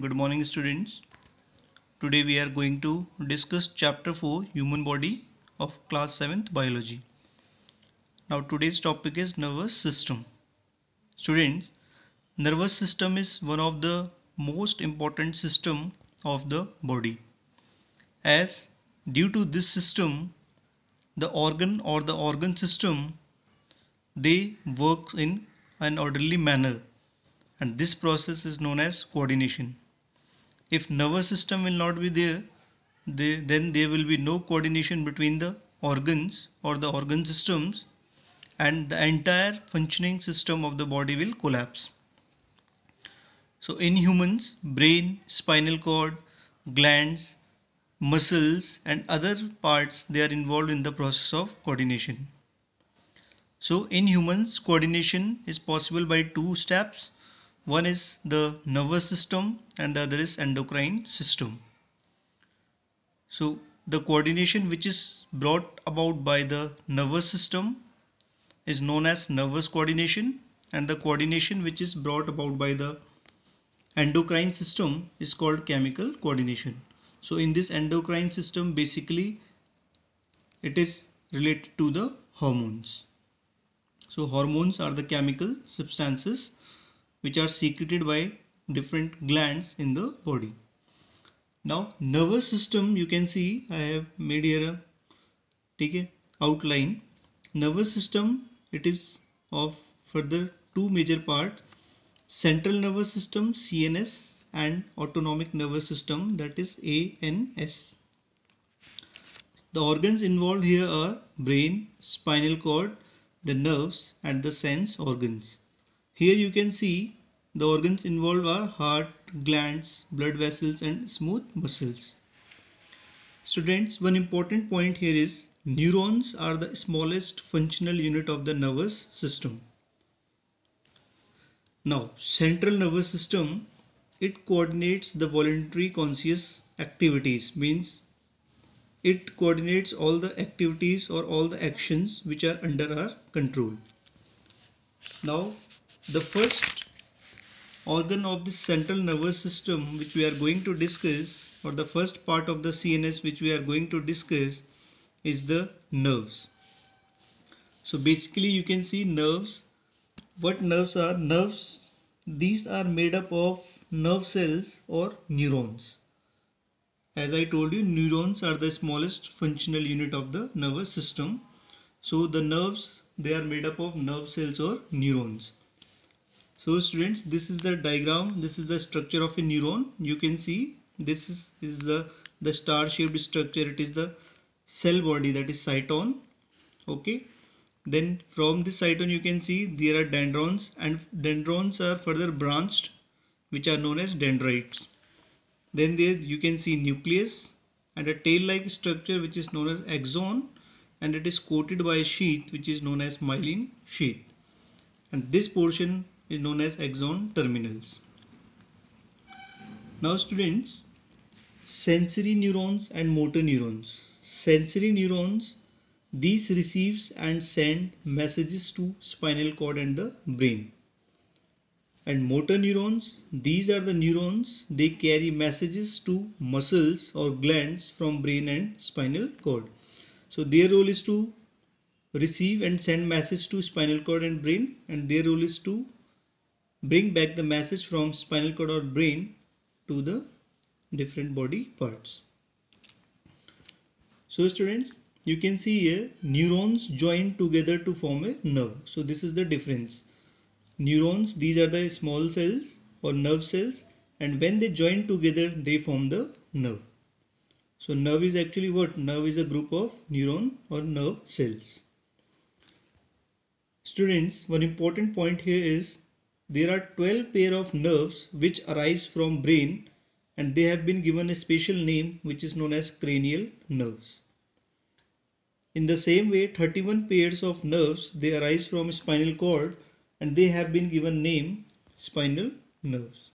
good morning students today we are going to discuss chapter 4 human body of class 7th biology now today's topic is nervous system students nervous system is one of the most important system of the body as due to this system the organ or the organ system they work in an orderly manner and this process is known as coordination if nervous system will not be there they, then there will be no coordination between the organs or the organ systems and the entire functioning system of the body will collapse so in humans brain spinal cord glands muscles and other parts they are involved in the process of coordination so in humans coordination is possible by two steps one is the nervous system and the other is endocrine system so the coordination which is brought about by the nervous system is known as nervous coordination and the coordination which is brought about by the endocrine system is called chemical coordination so in this endocrine system basically it is related to the hormones so hormones are the chemical substances which are secreted by different glands in the body. Now nervous system you can see I have made here a okay, outline. Nervous system it is of further two major parts central nervous system CNS and autonomic nervous system that is ANS. The organs involved here are brain, spinal cord, the nerves and the sense organs. Here you can see the organs involved are heart, glands, blood vessels and smooth muscles. Students, one important point here is neurons are the smallest functional unit of the nervous system. Now, central nervous system, it coordinates the voluntary conscious activities, means it coordinates all the activities or all the actions which are under our control. Now, the first organ of the central nervous system which we are going to discuss or the first part of the CNS which we are going to discuss is the nerves. So basically you can see nerves. What nerves are? Nerves, these are made up of nerve cells or neurons. As I told you, neurons are the smallest functional unit of the nervous system. So the nerves, they are made up of nerve cells or neurons so students this is the diagram this is the structure of a neuron you can see this is, is the the star shaped structure it is the cell body that is cyton okay then from this cyton you can see there are dendrons and dendrons are further branched which are known as dendrites then there you can see nucleus and a tail like structure which is known as axon and it is coated by a sheath which is known as myelin sheath and this portion is known as axon terminals. Now students, sensory neurons and motor neurons. Sensory neurons, these receives and send messages to spinal cord and the brain. And motor neurons, these are the neurons, they carry messages to muscles or glands from brain and spinal cord. So their role is to receive and send message to spinal cord and brain and their role is to bring back the message from spinal cord or brain to the different body parts. So students, you can see here neurons join together to form a nerve. So this is the difference. Neurons, these are the small cells or nerve cells and when they join together they form the nerve. So nerve is actually what? Nerve is a group of neuron or nerve cells. Students, one important point here is there are 12 pair of nerves which arise from brain and they have been given a special name which is known as cranial nerves. In the same way 31 pairs of nerves they arise from spinal cord and they have been given name spinal nerves.